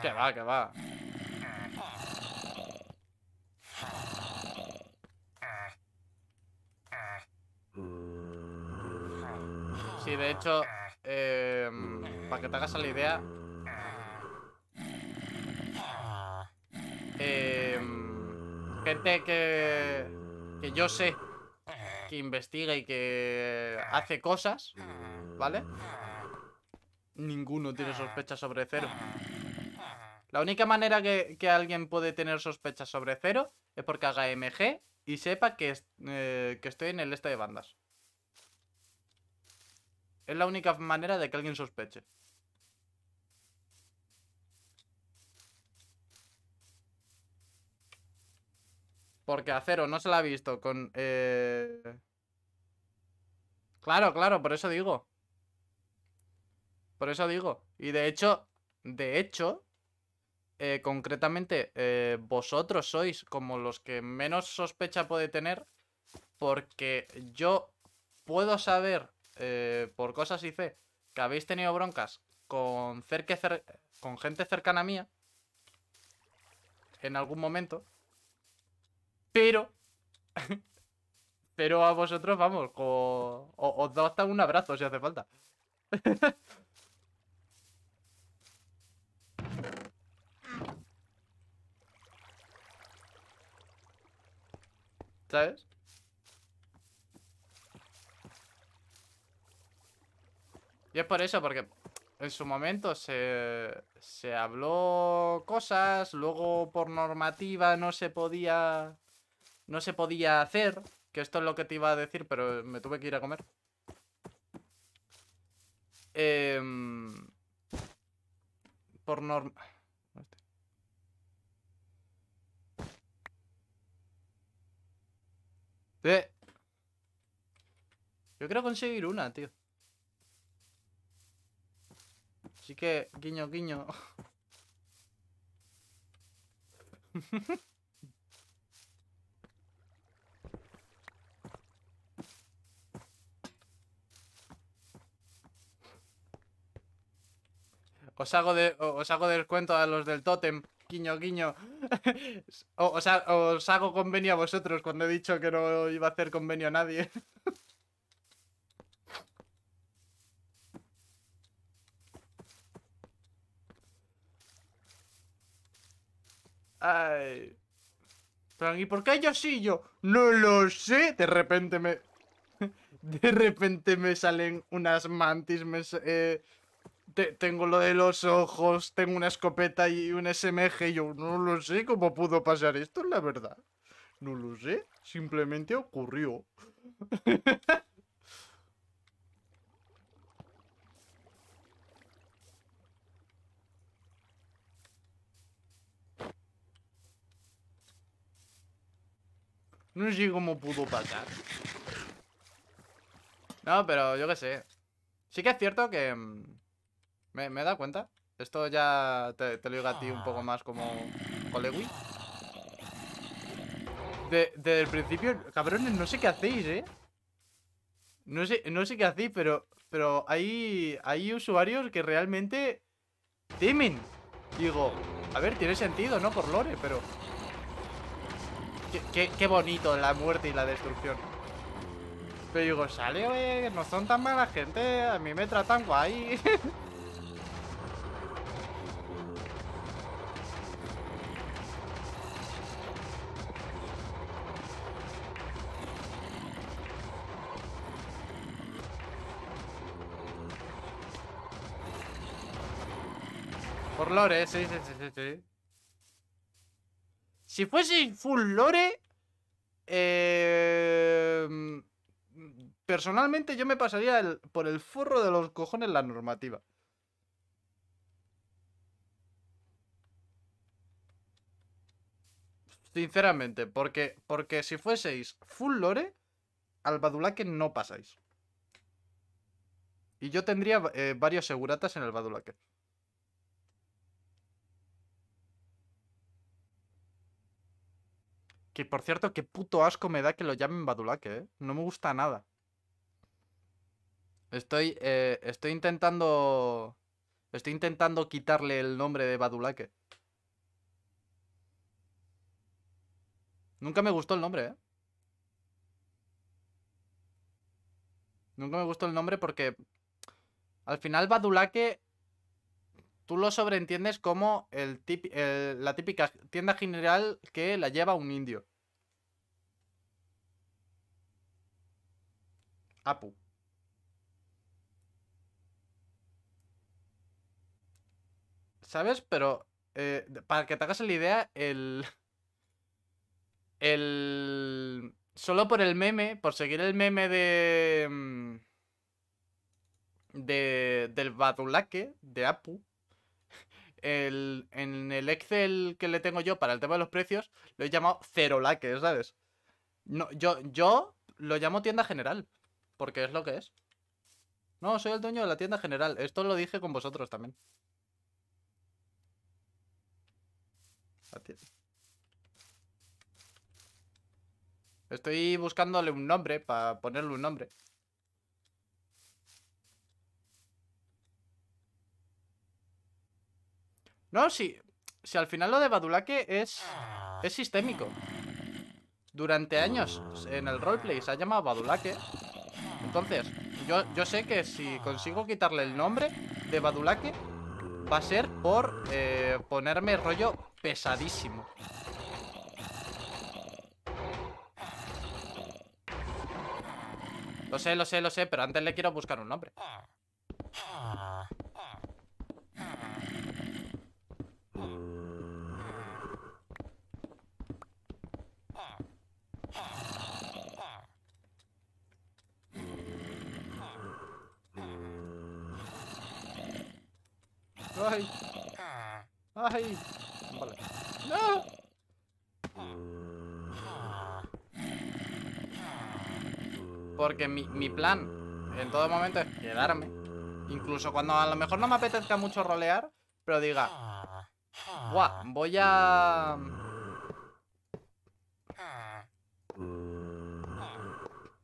Que va, que va. Sí, de hecho, eh, para que te hagas la idea, eh, gente que, que yo sé que investiga y que hace cosas, ¿vale? Ninguno tiene sospechas sobre cero. La única manera que, alguien puede tener sospechas sobre cero es porque haga MG y sepa que, eh, que estoy en el este de bandas. Es la única manera de que alguien sospeche. Porque Acero no se la ha visto con... Eh, claro, claro, por eso digo. Por eso digo. Y de hecho, de hecho, eh, concretamente, eh, vosotros sois como los que menos sospecha puede tener. Porque yo puedo saber, por cosas y que habéis tenido broncas con, con gente cercana mía. En algún momento. Pero. pero a vosotros, vamos, o, os doy hasta un abrazo si hace falta. ¿Sabes? Y es por eso, porque en su momento se, se habló cosas, luego por normativa no se podía no se podía hacer. Que esto es lo que te iba a decir, pero me tuve que ir a comer. Em, por norma... Eh. Yo quiero conseguir una, tío. Así que, guiño, guiño. Os hago, de, os hago a los del tótem. Guiño, guiño. os, os hago convenio a vosotros cuando he dicho que no iba a hacer convenio a nadie. Ay. ¿y por qué yo sí yo? No lo sé. De repente me... De repente me salen unas mantis, me, eh, tengo lo de los ojos, tengo una escopeta y un SMG. Yo no lo sé cómo pudo pasar esto, la verdad. No lo sé, simplemente ocurrió. No sé cómo pudo pasar. No, pero yo qué sé. Sí que es cierto que... Mm, ¿Me, me he cuenta? Esto ya te, lo digo a ti un poco ah. más como colegui. desde el principio, cabrones, no sé qué hacéis, ¿eh? No sé, no sé qué hacéis, pero, pero hay, hay usuarios que realmente temen. Digo, a ver, tiene sentido, ¿no? Por lore, pero... Qué, bonito la muerte y la destrucción. Pero digo, sale, oye, no son tan mala gente, a mí me tratan guay. Por lore, eh, sí, sí, sí, sí. Si fueseis full lore, eh, personalmente yo me pasaría por el forro de los cojones la normativa. Sinceramente, porque, porque si fueseis full lore, al Badulaque no pasáis. Y yo tendría eh, varios seguratas en el Badulaque. Que por cierto, qué puto asco me da que lo llamen Badulaque, ¿eh? No me gusta nada. Estoy, eh, estoy intentando... Estoy intentando quitarle el nombre de Badulaque. Eh. Nunca me gustó el nombre, ¿eh? Nunca me gustó el nombre porque... Al final Badulaque tú lo sobreentiendes como la típica tienda general que la lleva un indio. Apu. ¿Sabes? Pero eh, para que te hagas la idea, el... El... Solo por el meme, por seguir el meme de... Mm, de del Badulaque, de Apu, el, en el Excel que le tengo yo para el tema de los precios, lo he llamado cero laque, ¿sabes? No, yo, yo lo llamo tienda general, porque es lo que es. No, soy el dueño de la tienda general. Esto lo dije con vosotros también. Estoy buscándole un nombre para ponerle un nombre. No, Si al final lo de Badulaque es. Ah. es sistémico. Durante años en el roleplay se ha llamado Badulaque. Entonces, yo, sé que si consigo quitarle el nombre de Badulaque, va a ser por eh, ponerme rollo pesadísimo. Lo sé, lo sé, lo sé, pero antes le quiero buscar un nombre. Ah. Ah. Porque mi, mi plan en todo momento es quedarme. Incluso cuando a lo mejor no me apetezca mucho rolear, pero diga... guau, voy a...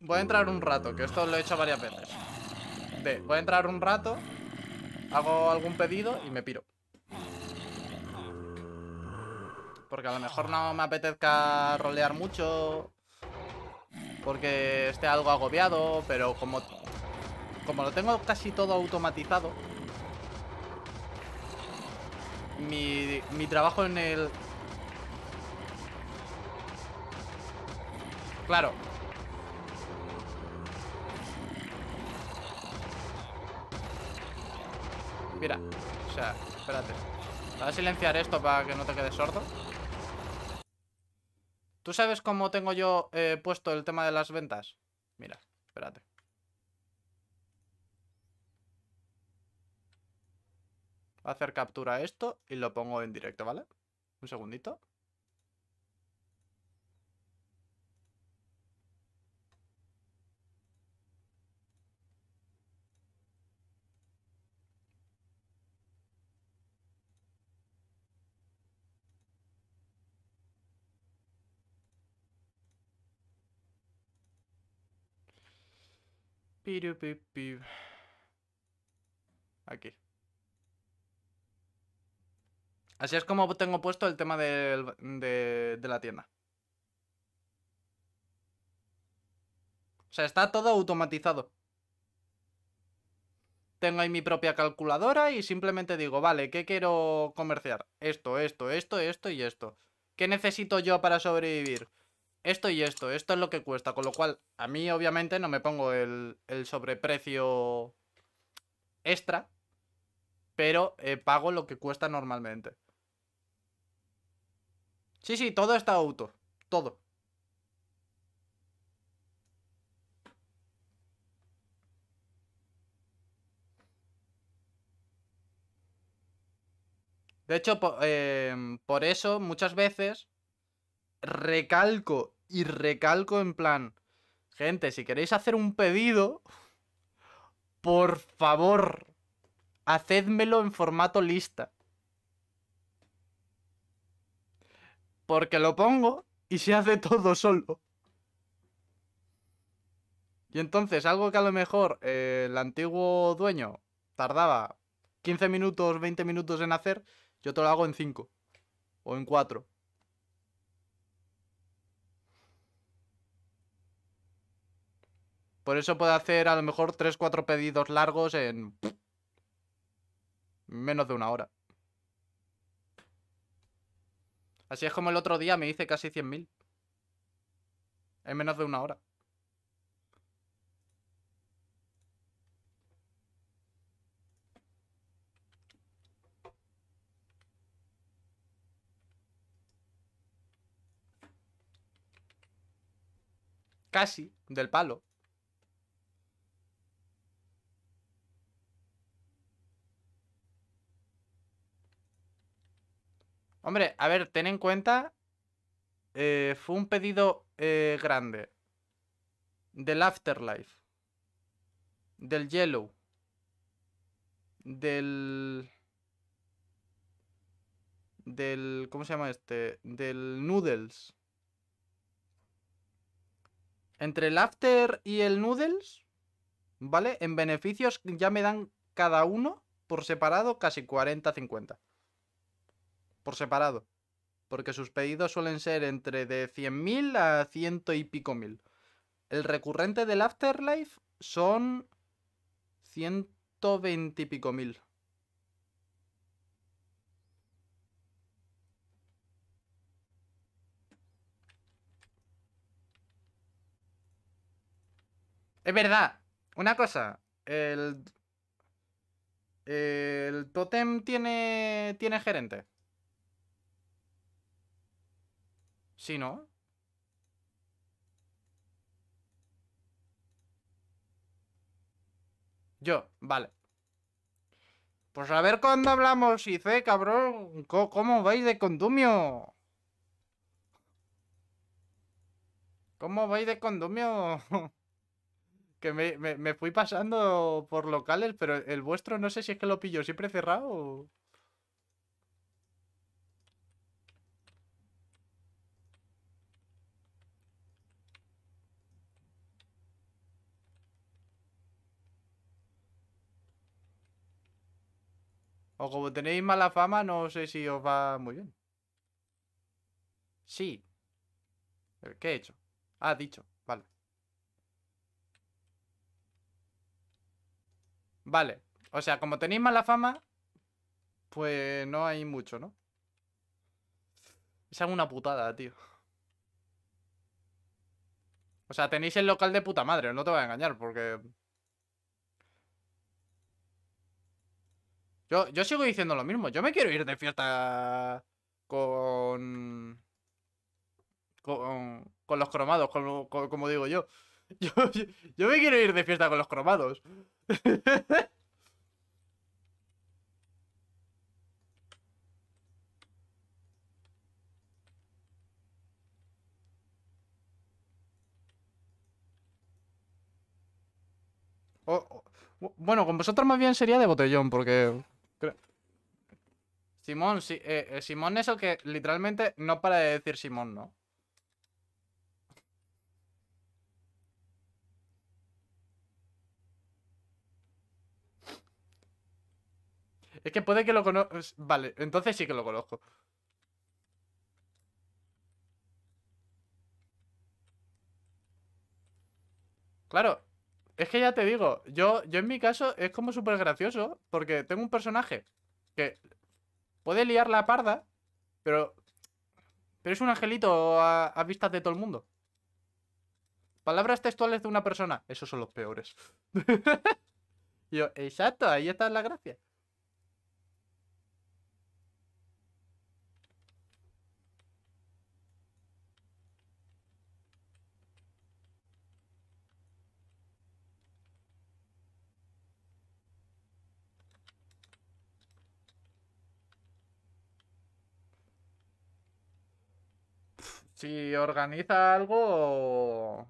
Voy a entrar un rato, que esto lo he hecho varias veces. De, voy a entrar un rato hago algún pedido y me piro. Porque a lo mejor no me apetezca rolear mucho. Porque esté algo agobiado, pero como, como lo tengo casi todo automatizado, mi, mi trabajo en el... Claro, O sea, espérate. Voy a silenciar esto para que no te quedes sordo. ¿Tú sabes cómo tengo yo eh, puesto el tema de las ventas? Mira, espérate. Voy a hacer captura esto y lo pongo en directo, ¿vale? Un segundito. Aquí. Así es como tengo puesto el tema de, de la tienda. O sea, está todo automatizado. Tengo ahí mi propia calculadora y simplemente digo, vale, ¿qué quiero comerciar? Esto, esto, esto, esto y esto. ¿Qué necesito yo para sobrevivir? esto y esto, esto es lo que cuesta, con lo cual a mí obviamente no me pongo el, sobreprecio extra, pero eh, pago lo que cuesta normalmente. Sí, sí, todo está auto, todo. De hecho, eh, por eso muchas veces recalco y recalco en plan, gente, si queréis hacer un pedido, por favor, hacedmelo en formato lista. Porque lo pongo y se hace todo solo. Y entonces, algo que a lo mejor eh, el antiguo dueño tardaba 15 minutos, 20 minutos en hacer, yo te lo hago en 5 o en 4. Por eso puede hacer a lo mejor 3-4 pedidos largos en menos de una hora. Así es como el otro día me hice casi 100.000. En menos de una hora. Casi, del palo. Hombre, a ver, ten en cuenta. Eh, fue un pedido eh, grande. Del Afterlife. Del Yellow. Del. Del. ¿Cómo se llama este? Del Noodles. Entre el After y el Noodles. ¿Vale? En beneficios ya me dan cada uno por separado casi 40-50 por separado. Porque sus pedidos suelen ser entre de 100.000 a ciento y pico mil. El recurrente del Afterlife son 120 y pico mil. Es verdad. Una cosa. El. El tótem tiene. tiene gerente. Sí, ¿no? Yo, vale. Pues a ver cuándo hablamos, IC, cabrón. ¿Cómo, vais de condomio? ¿Cómo vais de condomio? que me, me fui pasando por locales, pero el vuestro no sé si es que lo pillo siempre cerrado o... O como tenéis mala fama, no sé si os va muy bien. Sí. ¿Qué he hecho? Ah, dicho. Vale. Vale. O sea, como tenéis mala fama, pues no hay mucho, ¿no? Es una putada, tío. O sea, tenéis el local de puta madre, no te voy a engañar, porque Yo, yo sigo diciendo lo mismo. Yo me quiero ir de fiesta con. Con, con los cromados, como, digo yo. yo. me quiero ir de fiesta con los cromados. bueno, con vosotros más bien sería de botellón, porque Simón, sí, eh, eh, Simón es el que literalmente no para de decir Simón, ¿no? Es que puede que lo conozca Vale, entonces sí que lo conozco. Claro, es que ya te digo, yo, yo en mi caso es como súper gracioso, porque tengo un personaje que puede liar la parda, pero, pero es un angelito a, vistas de todo el mundo. Palabras textuales de una persona, esos son los peores. yo, exacto, ahí está la gracia. Si organiza algo,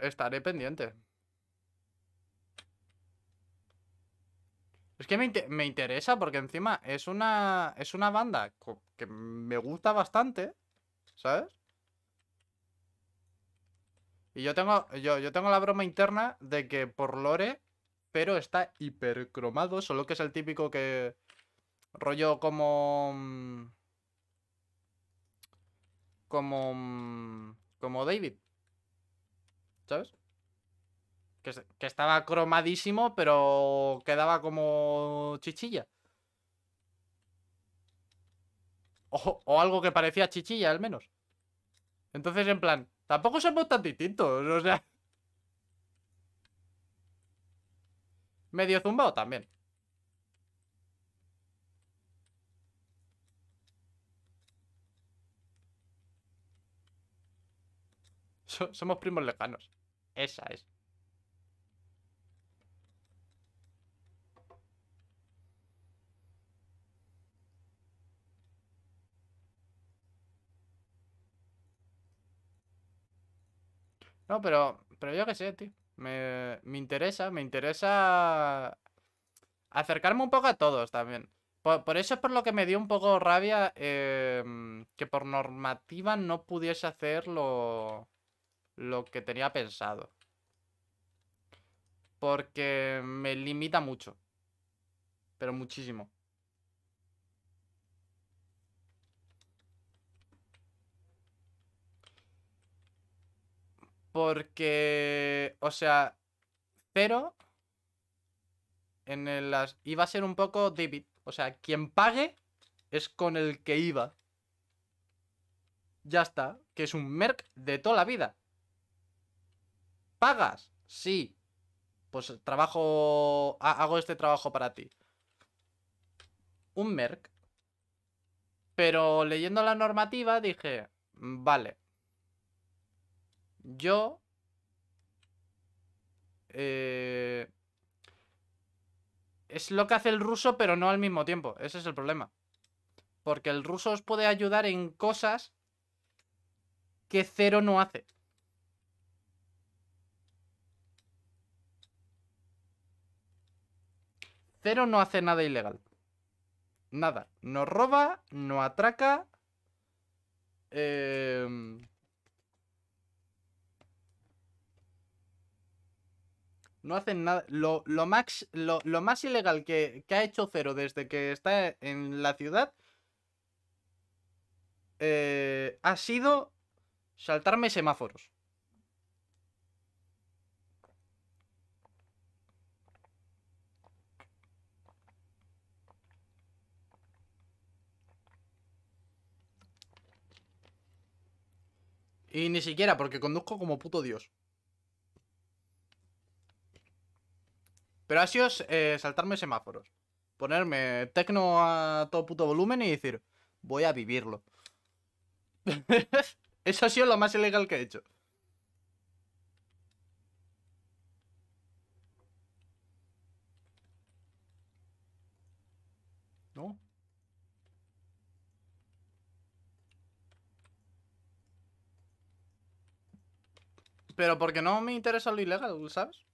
estaré pendiente. Es que me, interesa porque encima es una, es una banda que me gusta bastante, ¿sabes? Y yo tengo, yo, yo tengo la broma interna de que por lore, pero está hipercromado, solo que es el típico que rollo como... Mm, como, mm, como David. ¿Sabes? Que, estaba cromadísimo, pero quedaba como chichilla. O, o, algo que parecía chichilla, al menos. Entonces, en plan, tampoco somos tan distintos, o sea... Medio zumbado también. somos primos lejanos. Esa es. No, pero, pero yo qué sé, tío. Me, interesa, me interesa acercarme un poco a todos también. Por, eso es por lo que me dio un poco rabia em, que por normativa no pudiese hacerlo lo que tenía pensado. Porque me limita mucho. Pero muchísimo. Porque, o sea, Pero en el, las iba a ser un poco David. O sea, quien pague es con el que iba. Ya está, que es un merc de toda la vida pagas? Sí. Pues trabajo. Hago este trabajo para ti. Un Merc. Pero leyendo la normativa dije, mm, vale. Yo. Eh, es lo que hace el ruso, pero no al mismo tiempo. Ese es el problema. Porque el ruso os puede ayudar en cosas que cero no hace. Cero no hace nada ilegal. Nada. Em, no roba, no atraca. No hacen nada. Lo, lo, más ilegal que, ha hecho Cero desde que está en la ciudad eh, ha sido saltarme semáforos. Y ni siquiera, porque conduzco como puto dios. Pero así sido eh, saltarme semáforos. Ponerme tecno a todo puto volumen y decir, voy a vivirlo. Eso ha sido lo más ilegal que he hecho. Pero porque no me interesa lo ilegal, ¿sabes?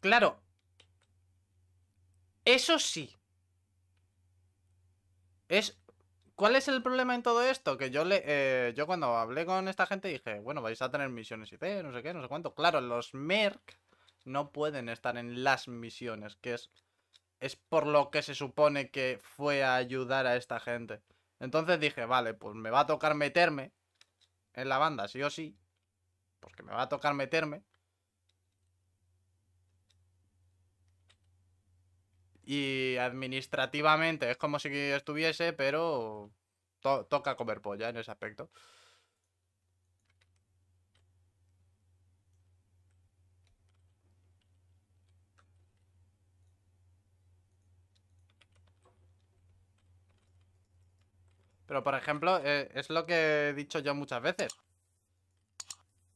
Claro. Eso sí. Es... ¿Cuál es el problema en todo esto? Que yo le, eh, yo cuando hablé con esta gente dije, bueno, vais a tener misiones IP, no sé qué, no sé cuánto. Claro, los Merc no pueden estar en las misiones, que es es por lo que se supone que fue a ayudar a esta gente. Entonces dije, vale, pues me va a tocar meterme en la banda, sí o sí. Porque me va a tocar meterme. Y administrativamente es como si estuviese, pero toca comer polla en ese aspecto. Pero, por ejemplo, eh, es lo que he dicho yo muchas veces.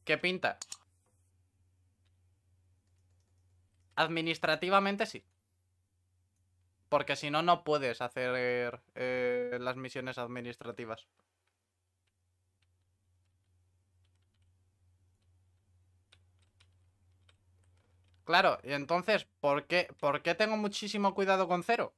¿Qué pinta? Administrativamente sí. Porque si no, no puedes hacer eh, las misiones administrativas. Claro, y entonces, ¿por qué, ¿por qué tengo muchísimo cuidado con cero?